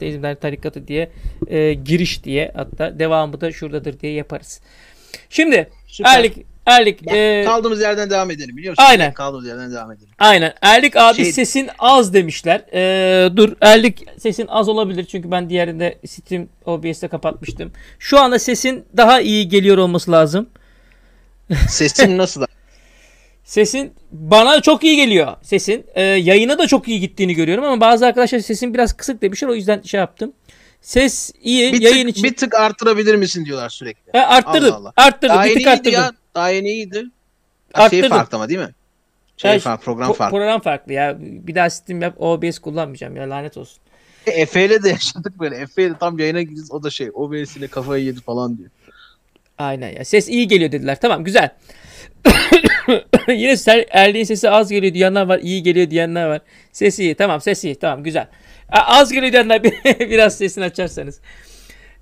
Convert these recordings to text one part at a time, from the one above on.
Deizmler tarikatı diye e, giriş diye hatta devamı da şuradadır diye yaparız. Şimdi Süper. Erlik Erlik ya, e... kaldığımız yerden devam edelim biliyor musun? Aynen. Kaldığımız yerden devam edelim. Aynen. Erlik abi şey... sesin az demişler. Ee, dur Erlik sesin az olabilir çünkü ben diğerinde stream OBS'te kapatmıştım. Şu anda sesin daha iyi geliyor olması lazım. Sesin nasıl? Sesin bana çok iyi geliyor sesin. E, yayına da çok iyi gittiğini görüyorum ama bazı arkadaşlar sesin biraz kısık demişler o yüzden şey yaptım. Ses iyi bir yayın tık, için. Bir tık arttırabilir misin diyorlar sürekli. He, arttırdım. Allah Allah. Arttırdım. Daha bir tık arttırdım. Ya, daha yeni iyiydi. Ya, şey farklı ama değil mi? Şey ya, farklı, program farklı. Program farklı ya. Bir daha sistem yap OBS kullanmayacağım ya lanet olsun. E, Efe ile de yaşadık böyle. Efe ile tam yayına gireceğiz o da şey OBS ile kafayı yedi falan diyor. Aynen ya. Ses iyi geliyor dediler. Tamam güzel. Yine ser, erliğin sesi az geliyor diyenler var. iyi geliyor diyenler var. Sesi iyi. Tamam sesi iyi. Tamam güzel. Az geliyor diyenler biraz sesini açarsanız.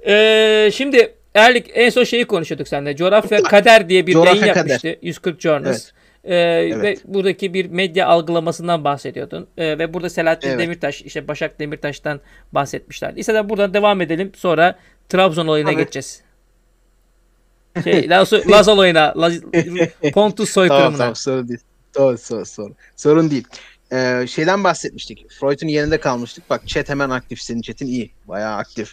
Ee, şimdi Erlik en son şeyi konuşuyorduk seninle. Coğrafya Kader diye bir yayın yapmıştı. 140 Journals. Evet. Ee, evet. Ve buradaki bir medya algılamasından bahsediyordun. Ee, ve burada Selahattin evet. Demirtaş, işte Başak Demirtaş'tan bahsetmişlerdi. İstersen buradan devam edelim. Sonra Trabzon olayına evet. geçeceğiz. Şey, Lazo, Lazal oyna. Laz, Pontus soykırımına. tamam tamam sorun değil. Doğru, sorun, sorun. sorun değil. Ee, şeyden bahsetmiştik. Freud'un yerinde kalmıştık. Bak chat hemen aktif. Senin chatin iyi. Bayağı aktif.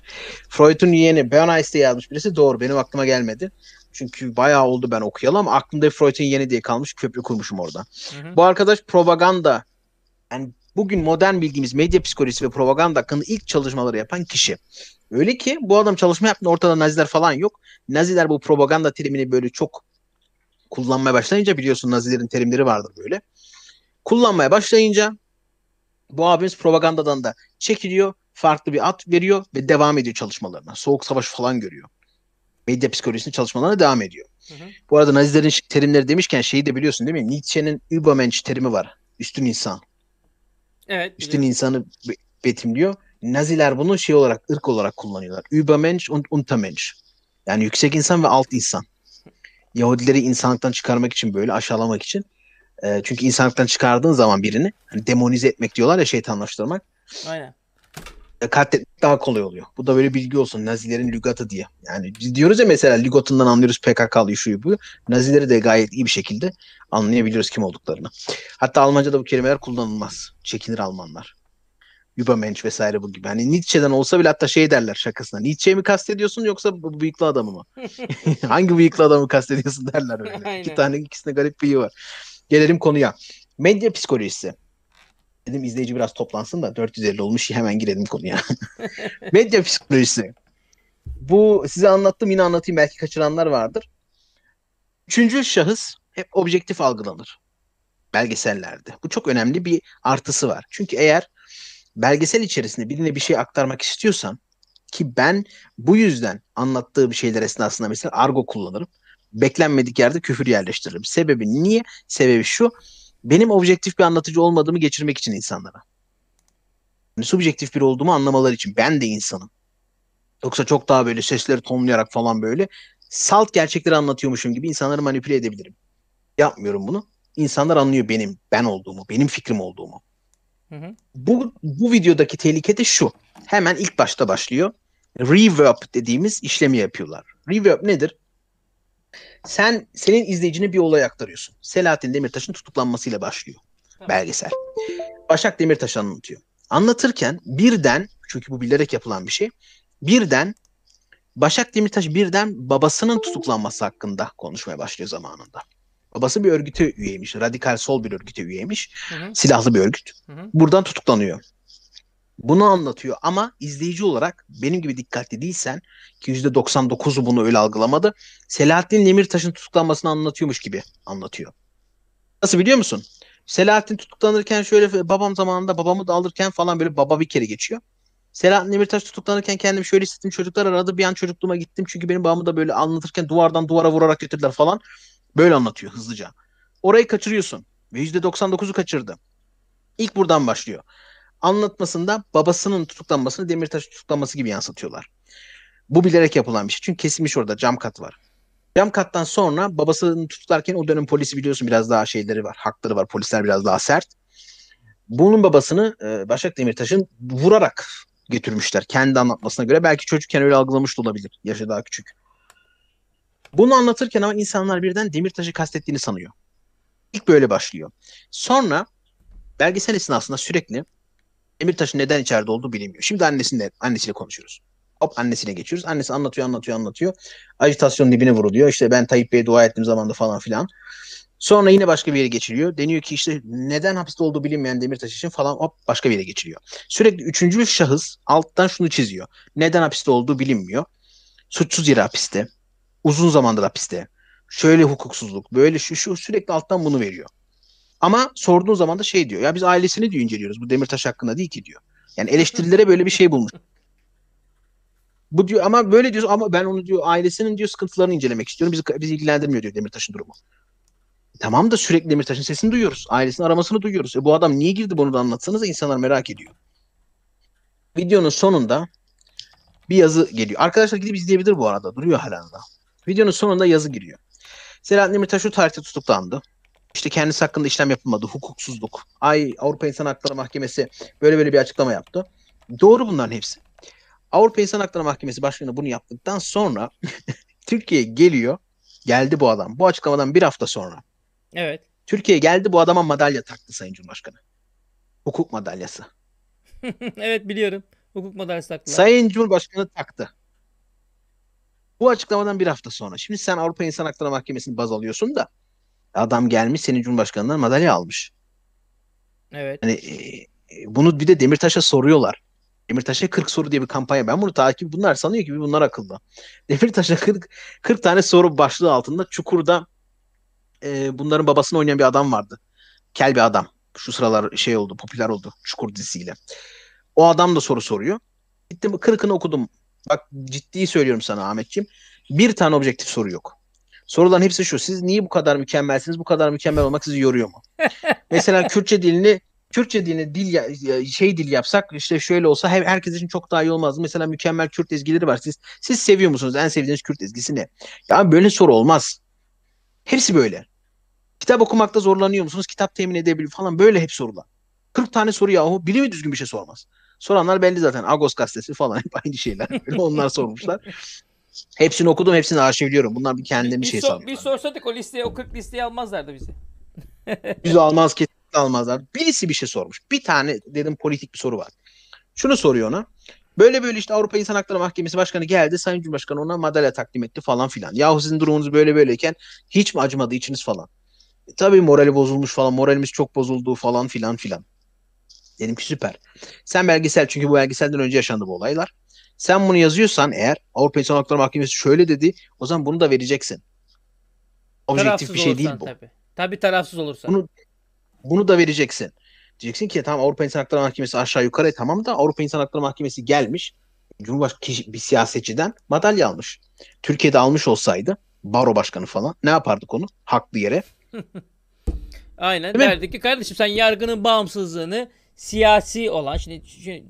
Freud'un yeğeni Bernice diye yazmış birisi. Doğru. Benim aklıma gelmedi. Çünkü bayağı oldu ben okuyalım aklımda Freud'un yeni diye kalmış köprü kurmuşum orada. Hı hı. Bu arkadaş propaganda yani bugün modern bildiğimiz medya psikolojisi ve propaganda hakkında ilk çalışmaları yapan kişi. Öyle ki bu adam çalışma yaptı ortada Naziler falan yok. Naziler bu propaganda terimini böyle çok kullanmaya başlayınca biliyorsun Nazilerin terimleri vardır böyle. Kullanmaya başlayınca bu abimiz propagandadan da çekiliyor. Farklı bir at veriyor ve devam ediyor çalışmalarına. Soğuk savaş falan görüyor. Medya psikolojisinin çalışmalarına devam ediyor. Hı hı. Bu arada Nazilerin terimleri demişken şeyi de biliyorsun değil mi? Nietzsche'nin Übermensch terimi var. Üstün insan. Evet. Üstün biliyorum. insanı betimliyor. Naziler bunu şey olarak, ırk olarak kullanıyorlar. Übermensch und Untermensch. Yani yüksek insan ve alt insan. Yahudileri insanlıktan çıkarmak için böyle aşağılamak için. E, çünkü insanlıktan çıkardığın zaman birini hani demonize etmek diyorlar ya şeytanlaştırmak. Aynen. E, katletmek daha kolay oluyor. Bu da böyle bilgi olsun. Nazilerin lügatı diye. Yani diyoruz ya mesela lügatından anlıyoruz PKK'lı şuyu bu. Nazileri de gayet iyi bir şekilde anlayabiliyoruz kim olduklarını. Hatta Almanca'da bu kelimeler kullanılmaz. Çekinir Almanlar. Übermensch vesaire bu gibi. Hani Nietzsche'den olsa bile hatta şey derler şakasına. Nietzsche'yi mi kastediyorsun yoksa bu bıyıklı adamı mı? Hangi bıyıklı adamı kastediyorsun derler öyle. Aynen. İki tane ikisinde garip bir iyi var. Gelelim konuya. Medya psikolojisi. Dedim izleyici biraz toplansın da 450 olmuş hemen girelim konuya. medya psikolojisi. Bu size anlattım yine anlatayım belki kaçıranlar vardır. Üçüncü şahıs hep objektif algılanır belgesellerde. Bu çok önemli bir artısı var. Çünkü eğer belgesel içerisinde birine bir şey aktarmak istiyorsan ki ben bu yüzden anlattığı bir şeyler esnasında mesela argo kullanırım. Beklenmedik yerde küfür yerleştiririm. Sebebi niye? Sebebi şu. Benim objektif bir anlatıcı olmadığımı geçirmek için insanlara. Yani subjektif bir olduğumu anlamaları için. Ben de insanım. Yoksa çok daha böyle sesleri tonlayarak falan böyle salt gerçekleri anlatıyormuşum gibi insanları manipüle edebilirim. Yapmıyorum bunu. İnsanlar anlıyor benim ben olduğumu, benim fikrim olduğumu. Bu, bu videodaki tehlike de şu. Hemen ilk başta başlıyor. Reverb dediğimiz işlemi yapıyorlar. Reverb nedir? Sen senin izleyicine bir olay aktarıyorsun. Selahattin Demirtaş'ın tutuklanmasıyla başlıyor belgesel. Başak Demirtaş anlatıyor. Anlatırken birden çünkü bu bilerek yapılan bir şey. Birden Başak Demirtaş birden babasının tutuklanması hakkında konuşmaya başlıyor zamanında. Babası bir örgüte üyeymiş. Radikal sol bir örgüte üyeymiş. Hı hı. Silahlı bir örgüt. Hı hı. Buradan tutuklanıyor. Bunu anlatıyor ama izleyici olarak benim gibi dikkatli değilsen ki %99'u bunu öyle algılamadı. Selahattin Demirtaş'ın tutuklanmasını anlatıyormuş gibi anlatıyor. Nasıl biliyor musun? Selahattin tutuklanırken şöyle babam zamanında babamı da alırken falan böyle baba bir kere geçiyor. Selahattin Demirtaş tutuklanırken kendimi şöyle hissettim. Çocuklar aradı bir an çocukluğuma gittim. Çünkü benim babamı da böyle anlatırken duvardan duvara vurarak götürdüler falan. Böyle anlatıyor hızlıca. Orayı kaçırıyorsun. Ve %99'u kaçırdı. İlk buradan başlıyor. Anlatmasında babasının tutuklanmasını Demirtaş tutuklanması gibi yansıtıyorlar. Bu bilerek yapılan bir şey. Çünkü kesilmiş orada cam kat var. Cam kattan sonra babasını tutuklarken o dönem polisi biliyorsun biraz daha şeyleri var. Hakları var. Polisler biraz daha sert. Bunun babasını e, Başak Demirtaş'ın vurarak getirmişler. Kendi anlatmasına göre belki çocukken öyle algılamış da olabilir. Yaşı daha küçük. Bunu anlatırken ama insanlar birden Demirtaş'ı kastettiğini sanıyor. İlk böyle başlıyor. Sonra belgesel esnasında sürekli Demirtaş'ın neden içeride olduğu bilinmiyor. Şimdi annesinde, annesiyle konuşuyoruz. Hop annesine geçiyoruz. Annesi anlatıyor, anlatıyor, anlatıyor. Ajitasyon dibine vuruluyor. İşte ben Tayyip Bey'e dua ettiğim zamanda falan filan. Sonra yine başka bir yere geçiliyor. Deniyor ki işte neden hapiste olduğu bilinmeyen Demirtaş için falan hop başka bir yere geçiliyor. Sürekli üçüncü şahıs alttan şunu çiziyor. Neden hapiste olduğu bilinmiyor. Suçsuz yere hapiste. Uzun zamandır hapiste. Şöyle hukuksuzluk, böyle şu, şu sürekli alttan bunu veriyor. Ama sorduğun zaman da şey diyor. Ya biz ailesini diyor inceliyoruz. Bu Demirtaş hakkında değil ki diyor. Yani eleştirilere böyle bir şey bulmuş. Bu diyor ama böyle diyor ama ben onu diyor ailesinin diyor sıkıntılarını incelemek istiyorum. Bizi, bizi ilgilendirmiyor diyor Demirtaş'ın durumu. Tamam da sürekli Demirtaş'ın sesini duyuyoruz. Ailesinin aramasını duyuyoruz. E bu adam niye girdi bunu da anlatsanız insanlar merak ediyor. Videonun sonunda bir yazı geliyor. Arkadaşlar gidip izleyebilir bu arada. Duruyor hala da. Videonun sonunda yazı giriyor. Selahattin Demirtaş şu tarihte tutuklandı. İşte kendisi hakkında işlem yapılmadı. Hukuksuzluk. Ay Avrupa İnsan Hakları Mahkemesi böyle böyle bir açıklama yaptı. Doğru bunların hepsi. Avrupa İnsan Hakları Mahkemesi Başkanı bunu yaptıktan sonra Türkiye geliyor. Geldi bu adam. Bu açıklamadan bir hafta sonra. Evet. Türkiye geldi bu adama madalya taktı Sayın Cumhurbaşkanı. Hukuk madalyası. evet biliyorum. Hukuk madalyası taktı. Sayın Cumhurbaşkanı taktı. Bu açıklamadan bir hafta sonra. Şimdi sen Avrupa İnsan Hakları Mahkemesi'ni baz alıyorsun da adam gelmiş senin Cumhurbaşkanı'ndan madalya almış. Evet. Hani, e, e bunu bir de Demirtaş'a soruyorlar. Demirtaş'a 40 soru diye bir kampanya. Ben bunu takip bunlar sanıyor ki bunlar akıllı. Demirtaş'a 40, 40 tane soru başlığı altında Çukur'da e, bunların babasını oynayan bir adam vardı. Kel bir adam. Şu sıralar şey oldu, popüler oldu Çukur dizisiyle. O adam da soru soruyor. Gittim kırkını okudum Bak ciddi söylüyorum sana Ahmetciğim. Bir tane objektif soru yok. Sorulan hepsi şu. Siz niye bu kadar mükemmelsiniz? Bu kadar mükemmel olmak sizi yoruyor mu? Mesela Kürtçe dilini Kürtçe dilini dil şey dil yapsak işte şöyle olsa her, herkes için çok daha iyi olmaz. Mesela mükemmel Kürt ezgileri var. Siz siz seviyor musunuz? En sevdiğiniz Kürt ezgisi ne? Ya böyle soru olmaz. Hepsi böyle. Kitap okumakta zorlanıyor musunuz? Kitap temin edebilir falan böyle hep sorular. 40 tane soru yahu. Biri mi düzgün bir şey sormaz? Soranlar belli zaten. Agos gazetesi falan hep aynı şeyler. Böyle onlar sormuşlar. Hepsini okudum, hepsini arşivliyorum. Bunlar bir kendilerini bir, şey sor, sanıyorlar. Bir sorsaydık o listeye, o 40 listeyi almazlardı bizi. Biz almaz, kesinlikle almazlar. Birisi bir şey sormuş. Bir tane dedim politik bir soru var. Şunu soruyor ona. Böyle böyle işte Avrupa İnsan Hakları Mahkemesi Başkanı geldi. Sayın Cumhurbaşkanı ona madalya takdim etti falan filan. Yahu sizin durumunuz böyle böyleyken hiç mi acımadı içiniz falan. E, tabii morali bozulmuş falan. Moralimiz çok bozuldu falan filan filan. Dedim ki süper. Sen belgesel çünkü bu belgeselden önce yaşandı bu olaylar. Sen bunu yazıyorsan eğer Avrupa İnsan Hakları Mahkemesi şöyle dedi o zaman bunu da vereceksin. Objektif tarafsız bir şey değil bu. Tabii. tabii tarafsız olursan. Bunu, bunu da vereceksin. Diyeceksin ki tamam Avrupa İnsan Hakları Mahkemesi aşağı yukarı e, tamam da Avrupa İnsan Hakları Mahkemesi gelmiş. Cumhurbaşkanı bir siyasetçiden madalya almış. Türkiye'de almış olsaydı baro başkanı falan ne yapardık onu? Haklı yere. Aynen Değil derdik mi? ki kardeşim sen yargının bağımsızlığını siyasi olan şimdi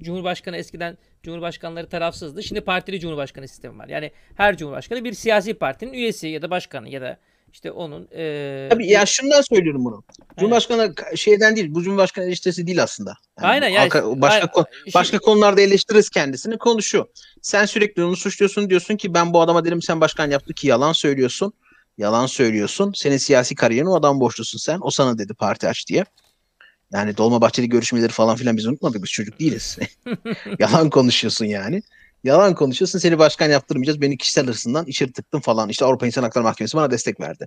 Cumhurbaşkanı eskiden Cumhurbaşkanları tarafsızdı. Şimdi partili Cumhurbaşkanı sistemi var. Yani her Cumhurbaşkanı bir siyasi partinin üyesi ya da başkanı ya da işte onun e... Tabii ya şundan söylüyorum bunu. Evet. Cumhurbaşkanı şeyden değil, bu Cumhurbaşkanı eleştirisi değil aslında. Yani aynen yani. Halka, başka aynen. Kon, başka konularda eleştiririz kendisini. Konu Sen sürekli onu suçluyorsun diyorsun ki ben bu adama dedim sen başkan yaptı ki yalan söylüyorsun. Yalan söylüyorsun. Senin siyasi kariyerin o adam borçlusun sen. O sana dedi parti aç diye. Yani Dolmabahçeli görüşmeleri falan filan biz unutmadık. Biz çocuk değiliz. Yalan konuşuyorsun yani. Yalan konuşuyorsun seni başkan yaptırmayacağız. Beni kişisel hırsından içeri tıktın falan. İşte Avrupa İnsan Hakları Mahkemesi bana destek verdi.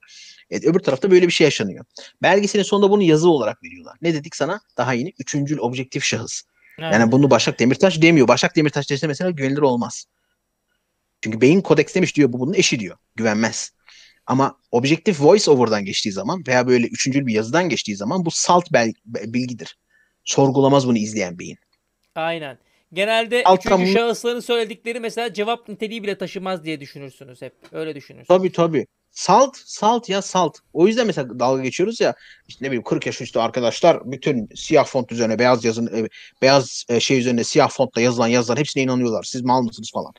Evet, öbür tarafta böyle bir şey yaşanıyor. Belgeselin sonunda bunu yazı olarak veriyorlar. Ne dedik sana? Daha yeni üçüncül objektif şahıs. Evet. Yani bunu Başak Demirtaş demiyor. Başak Demirtaş dese mesela güvenilir olmaz. Çünkü beyin kodeks demiş diyor bu bunun eşi diyor. Güvenmez. Ama objektif voice over'dan geçtiği zaman veya böyle üçüncül bir yazıdan geçtiği zaman bu salt bel- bilgidir. Sorgulamaz bunu izleyen beyin. Aynen. Genelde Alttan üçüncü şahısların söyledikleri mesela cevap niteliği bile taşımaz diye düşünürsünüz hep. Öyle düşünürsünüz. Tabii tabii. Salt, salt ya salt. O yüzden mesela dalga geçiyoruz ya işte ne bileyim 40 yaş üstü arkadaşlar bütün siyah font üzerine beyaz yazın e, beyaz e, şey üzerine siyah fontla yazılan yazılar hepsine inanıyorlar. Siz mal mısınız falan.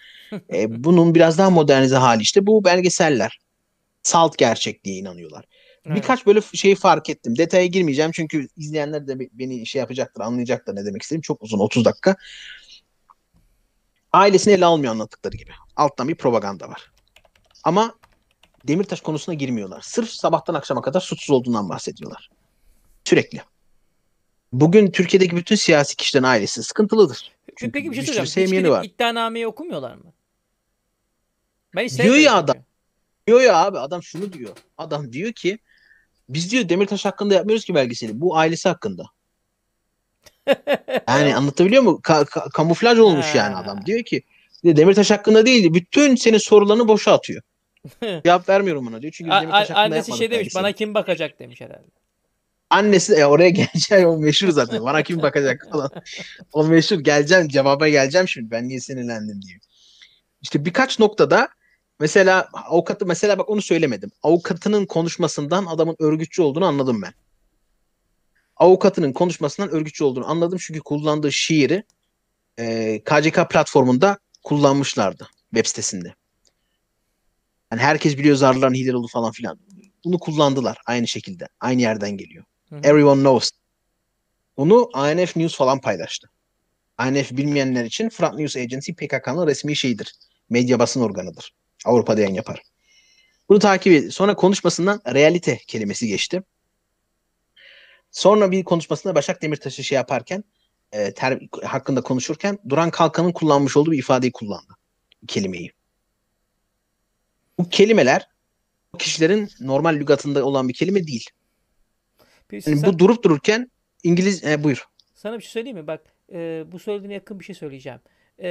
e, bunun biraz daha modernize hali işte bu belgeseller salt gerçekliğe inanıyorlar. Evet. Birkaç böyle şey fark ettim. Detaya girmeyeceğim çünkü izleyenler de beni şey yapacaktır, anlayacaklar. ne demek istediğim. Çok uzun 30 dakika. Ailesini ele almıyor anlattıkları gibi. Alttan bir propaganda var. Ama Demirtaş konusuna girmiyorlar. Sırf sabahtan akşama kadar suçsuz olduğundan bahsediyorlar. Sürekli. Bugün Türkiye'deki bütün siyasi kişilerin ailesi sıkıntılıdır. Çünkü peki bir şey söyleyeceğim. Hiç gidip iddianameyi okumuyorlar mı? Ben Diyor ya adam. Yok ya abi adam şunu diyor. Adam diyor ki biz diyor Demirtaş hakkında yapmıyoruz ki belgeseli. Bu ailesi hakkında. yani anlatabiliyor mu? Ka- ka- kamuflaj olmuş yani adam. Diyor ki Demirtaş hakkında değildi. Bütün senin sorularını boşa atıyor. Cevap vermiyorum ona diyor. Çünkü Demirtaş hakkında Annesi şey demiş bana kim bakacak demiş herhalde. Annesi e, oraya geleceğim o meşhur zaten. Bana kim bakacak falan. o meşhur geleceğim cevaba geleceğim şimdi ben niye sinirlendim diye. İşte birkaç noktada Mesela avukatı mesela bak onu söylemedim. Avukatının konuşmasından adamın örgütçü olduğunu anladım ben. Avukatının konuşmasından örgütçü olduğunu anladım çünkü kullandığı şiiri e, KCK platformunda kullanmışlardı web sitesinde. Yani herkes biliyor zarların oldu falan filan. Bunu kullandılar aynı şekilde. Aynı yerden geliyor. Hı-hı. Everyone knows. bunu INF News falan paylaştı. INF bilmeyenler için Front News Agency PKK'nın resmi şeyidir. Medya basın organıdır. Avrupa'da yayın yapar. Bunu takip edin. Sonra konuşmasından realite kelimesi geçti. Sonra bir konuşmasında Başak Demirtaş'ı şey yaparken e, ter, hakkında konuşurken Duran Kalkan'ın kullanmış olduğu bir ifadeyi kullandı. Kelimeyi. Bu kelimeler bu kişilerin normal lügatında olan bir kelime değil. Peki, yani sen... Bu durup dururken İngiliz... E, buyur. Sana bir şey söyleyeyim mi? Bak e, bu söylediğine yakın bir şey söyleyeceğim e,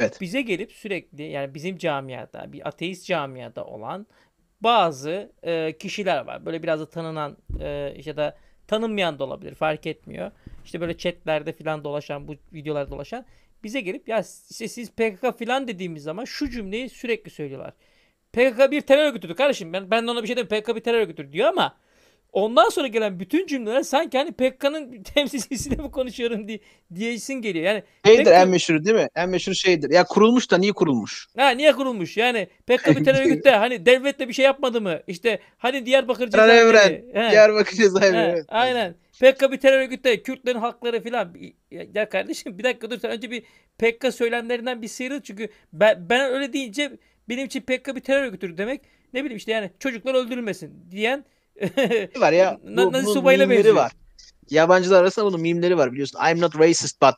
evet. bize gelip sürekli yani bizim camiada bir ateist camiada olan bazı e, kişiler var. Böyle biraz da tanınan e, ya da tanınmayan da olabilir fark etmiyor. İşte böyle chatlerde filan dolaşan bu videolarda dolaşan bize gelip ya işte siz PKK filan dediğimiz zaman şu cümleyi sürekli söylüyorlar. PKK bir terör örgütüdür kardeşim ben, ben de ona bir şey demiyorum PKK bir terör örgütüdür diyor ama Ondan sonra gelen bütün cümleler sanki hani Pekka'nın temsilcisiyle mi konuşuyorum diye diyesin geliyor. Yani şeydir Pekka... en meşhur değil mi? En meşhur şeydir. Ya kurulmuş da niye kurulmuş? Ha niye kurulmuş? Yani Pekka bir terör örgütte hani devletle bir şey yapmadı mı? İşte hani Diyarbakır cezaevi. Diyarbakır cezaevi. Aynen. Pekka bir terör örgütte Kürtlerin hakları filan. Ya kardeşim bir dakika dur sen önce bir Pekka söylemlerinden bir sıyrıl çünkü ben, ben öyle deyince benim için Pekka bir terör örgütü demek. Ne bileyim işte yani çocuklar öldürülmesin diyen var ya. Bu, Nazi subayla benziyor. var. Yabancılar arasında bunun mimleri var biliyorsun. I'm not racist but.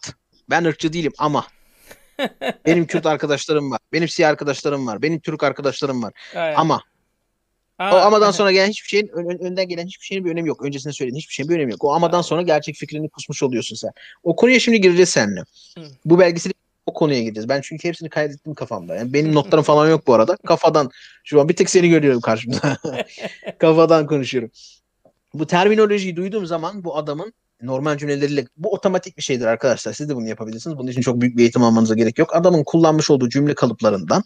Ben ırkçı değilim ama. benim Kürt arkadaşlarım var. Benim siyah arkadaşlarım var. Benim Türk arkadaşlarım var. Aynen. Ama. Aa, o amadan sonra gelen hiçbir şeyin ön, önden gelen hiçbir şeyin bir önemi yok. Öncesinde söylediğin hiçbir şeyin bir önemi yok. O amadan aynen. sonra gerçek fikrini kusmuş oluyorsun sen. O konuya şimdi gireceğiz seninle. Hı. Bu belgeseli o konuya gideceğiz. Ben çünkü hepsini kaydettim kafamda. Yani benim notlarım falan yok bu arada. Kafadan şu an bir tek seni görüyorum karşımda. Kafadan konuşuyorum. Bu terminolojiyi duyduğum zaman bu adamın normal cümleleriyle bu otomatik bir şeydir arkadaşlar. Siz de bunu yapabilirsiniz. Bunun için çok büyük bir eğitim almanıza gerek yok. Adamın kullanmış olduğu cümle kalıplarından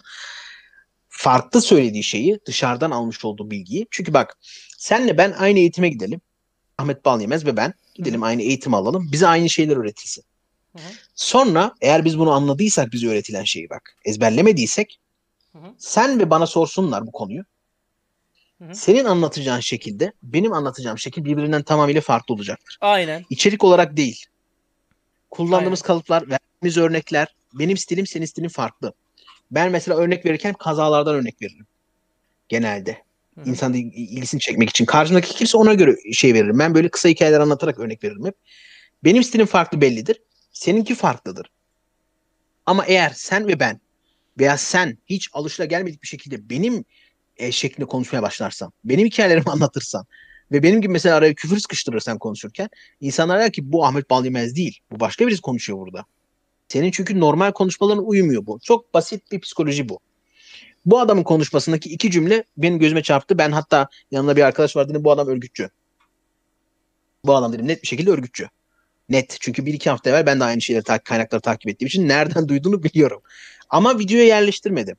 farklı söylediği şeyi dışarıdan almış olduğu bilgiyi. Çünkü bak senle ben aynı eğitime gidelim. Ahmet Bal Yemez ve ben gidelim aynı eğitim alalım. Bize aynı şeyler öğretilsin. Sonra eğer biz bunu anladıysak bize öğretilen şeyi bak ezberlemediysek hı hı. sen ve bana sorsunlar bu konuyu. Hı hı. Senin anlatacağın şekilde benim anlatacağım şekil birbirinden tamamıyla farklı olacaktır. Aynen. İçerik olarak değil. Kullandığımız Aynen. kalıplar, verdiğimiz örnekler, benim stilim senin stilin farklı. Ben mesela örnek verirken kazalardan örnek veririm. Genelde. hı İnsan ilgisini çekmek için. karşındaki kimse ona göre şey veririm. Ben böyle kısa hikayeler anlatarak örnek veririm hep. Benim stilim farklı bellidir. Seninki farklıdır. Ama eğer sen ve ben veya sen hiç alışla gelmedik bir şekilde benim e, şeklinde konuşmaya başlarsan, benim hikayelerimi anlatırsan ve benim gibi mesela araya küfür sıkıştırırsan konuşurken insanlar der ki bu Ahmet Balymez değil. Bu başka birisi konuşuyor burada. Senin çünkü normal konuşmalarına uymuyor bu. Çok basit bir psikoloji bu. Bu adamın konuşmasındaki iki cümle benim gözüme çarptı. Ben hatta yanında bir arkadaş vardı. Bu adam örgütçü. Bu adam dedim net bir şekilde örgütçü. Net. Çünkü bir iki hafta evvel ben de aynı şeyleri ta- kaynakları takip ettiğim için nereden duyduğunu biliyorum. Ama videoya yerleştirmedim.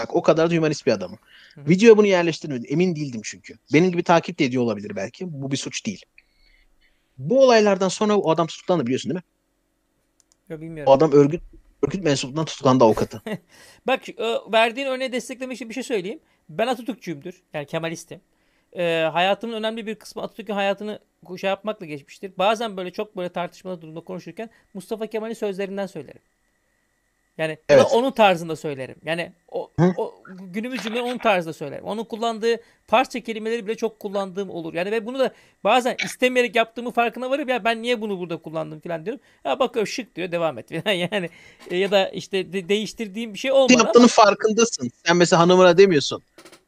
Bak o kadar da humanist bir adamım. Videoya bunu yerleştirmedim. Emin değildim çünkü. Benim gibi takip de ediyor olabilir belki. Bu bir suç değil. Bu olaylardan sonra o adam tutuklandı biliyorsun değil mi? Yok bilmiyorum. O adam örgüt örgüt mensubundan tutuklandı avukatı. Bak verdiğin örneği desteklemek için bir şey söyleyeyim. Ben Atatürkçüyümdür. Yani Kemalistim e, hayatımın önemli bir kısmı Atatürk'ün hayatını şey yapmakla geçmiştir. Bazen böyle çok böyle tartışmalı durumda konuşurken Mustafa Kemal'in sözlerinden söylerim. Yani evet. onun tarzında söylerim. Yani o, Hı? o günümüz cümle onun tarzında söylerim. Onun kullandığı parça kelimeleri bile çok kullandığım olur. Yani ve bunu da bazen istemeyerek yaptığımı farkına varıp ya ben niye bunu burada kullandım falan diyorum. Ya bak şık diyor devam et falan yani. E, ya da işte de, değiştirdiğim bir şey olmadı. Yaptığının ama... farkındasın. Sen mesela hanımına demiyorsun.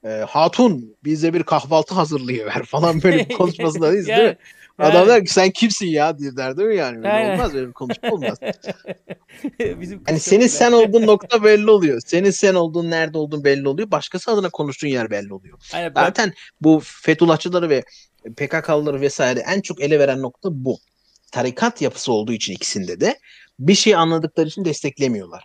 E, hatun bize bir kahvaltı hazırlıyor ver falan böyle konuşmasındayız yani, değil mi? Yani. Adam der ki sen kimsin ya diye der değil mi yani? Aynen. olmaz böyle bir konuşma olmaz. Bizim hani senin sen olduğun nokta belli oluyor. Senin sen olduğun nerede olduğun belli oluyor. Başkası adına konuştuğun yer belli oluyor. Aynen, Zaten bu Fethullahçıları ve PKK'lıları vesaire en çok ele veren nokta bu. Tarikat yapısı olduğu için ikisinde de bir şey anladıkları için desteklemiyorlar.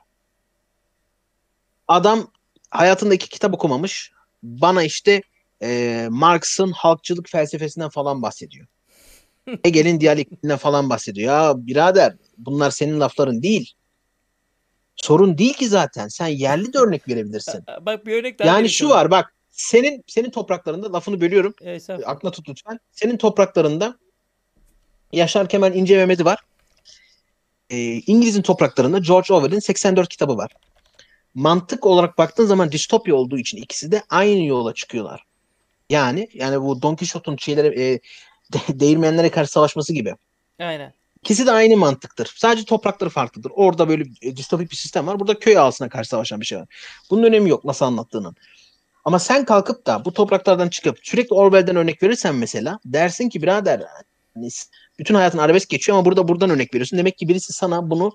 Adam hayatındaki kitap okumamış. Bana işte e, Marx'ın halkçılık felsefesinden falan bahsediyor. Hegel'in diyalektiğinden falan bahsediyor. Ya birader bunlar senin lafların değil. Sorun değil ki zaten. Sen yerli de örnek verebilirsin. bak bir örnek daha Yani şu var bak. Senin senin topraklarında lafını bölüyorum. Evet, e, aklına tut lütfen. Senin topraklarında Yaşar Kemal İnce Mehmet'i var. Ee, İngiliz'in topraklarında George Orwell'in 84 kitabı var. Mantık olarak baktığın zaman distopya olduğu için ikisi de aynı yola çıkıyorlar. Yani yani bu Don Quixote'un şeyleri e, de- değirmenlere karşı savaşması gibi. Aynen. İkisi de aynı mantıktır. Sadece toprakları farklıdır. Orada böyle e, distopik bir sistem var. Burada köy ağasına karşı savaşan bir şey var. Bunun önemi yok nasıl anlattığının. Ama sen kalkıp da bu topraklardan çıkıp sürekli Orwell'den örnek verirsen mesela dersin ki birader hani bütün hayatın arabesk geçiyor ama burada buradan örnek veriyorsun. Demek ki birisi sana bunu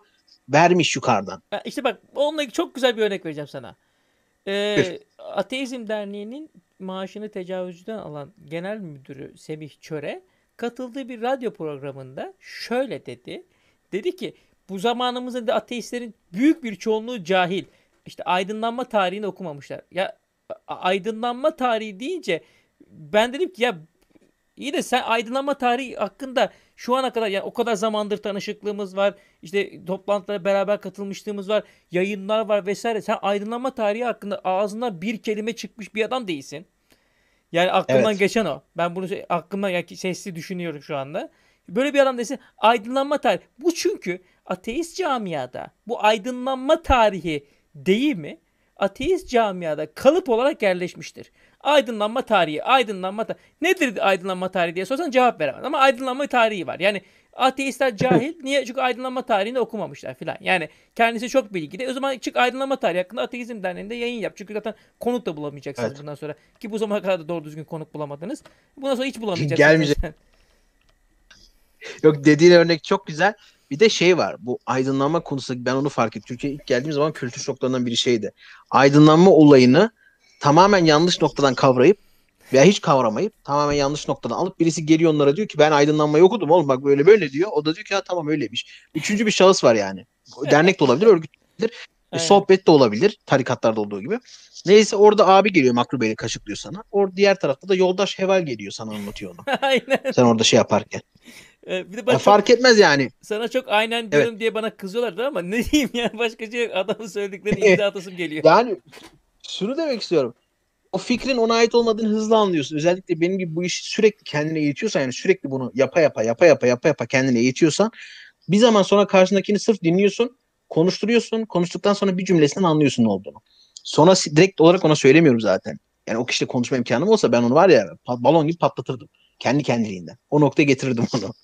vermiş yukarıdan. İşte bak onunla çok güzel bir örnek vereceğim sana. Ee, Ateizm Derneği'nin maaşını tecavüzcüden alan genel müdürü Semih Çöre katıldığı bir radyo programında şöyle dedi. Dedi ki bu zamanımızda ateistlerin büyük bir çoğunluğu cahil. İşte aydınlanma tarihini okumamışlar. Ya aydınlanma tarihi deyince ben dedim ki ya iyi de sen aydınlanma tarihi hakkında şu ana kadar yani o kadar zamandır tanışıklığımız var. İşte toplantılara beraber katılmışlığımız var. Yayınlar var vesaire. Sen aydınlanma tarihi hakkında ağzına bir kelime çıkmış bir adam değilsin. Yani aklımdan evet. geçen o. Ben bunu şey, aklımdan yani sesli düşünüyorum şu anda. Böyle bir adam desin aydınlanma tarihi. Bu çünkü ateist camiada bu aydınlanma tarihi değil mi? ateist camiada kalıp olarak yerleşmiştir. Aydınlanma tarihi, aydınlanma tarihi. Nedir aydınlanma tarihi diye sorsan cevap veremez. Ama aydınlanma tarihi var. Yani Ateistler cahil. Niye? Çünkü aydınlanma tarihini okumamışlar filan. Yani kendisi çok bilgili. E, o zaman çık aydınlanma tarihi hakkında Ateizm Derneği'nde yayın yap. Çünkü zaten konuk da bulamayacaksınız evet. bundan sonra. Ki bu zamana kadar da doğru düzgün konuk bulamadınız. Bundan sonra hiç bulamayacaksınız. Gelmeyecek. Yok dediğin örnek çok güzel. Bir de şey var. Bu aydınlanma konusu ben onu fark ettim. Türkiye'ye ilk geldiğim zaman kültür şoklarından biri şeydi. Aydınlanma olayını tamamen yanlış noktadan kavrayıp veya hiç kavramayıp tamamen yanlış noktadan alıp birisi geliyor onlara diyor ki ben aydınlanmayı okudum oğlum bak böyle böyle diyor. O da diyor ki ha tamam öyleymiş. Üçüncü bir şahıs var yani. Dernek de olabilir, örgüt de olabilir. Aynen. Sohbet de olabilir tarikatlarda olduğu gibi. Neyse orada abi geliyor Makru Bey'le kaşıklıyor sana. Orada diğer tarafta da yoldaş Heval geliyor sana anlatıyor onu. aynen. Sen orada şey yaparken. E, bir de ya çok, fark etmez yani. Sana çok aynen diyorum evet. diye bana kızıyorlardı ama ne diyeyim yani başka şey adamın söylediklerini imza atasım geliyor. yani şunu demek istiyorum o fikrin ona ait olmadığını hızlı anlıyorsun. Özellikle benim gibi bu işi sürekli kendine eğitiyorsan yani sürekli bunu yapa yapa yapa yapa yapa yapa kendine eğitiyorsan bir zaman sonra karşındakini sırf dinliyorsun, konuşturuyorsun. Konuştuktan sonra bir cümlesinden anlıyorsun ne olduğunu. Sonra direkt olarak ona söylemiyorum zaten. Yani o kişiyle konuşma imkanım olsa ben onu var ya balon gibi patlatırdım. Kendi kendiliğinden. O noktaya getirirdim onu.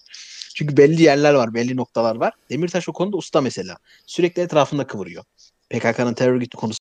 Çünkü belli yerler var, belli noktalar var. Demirtaş o konuda usta mesela. Sürekli etrafında kıvırıyor. PKK'nın terör örgütü konusu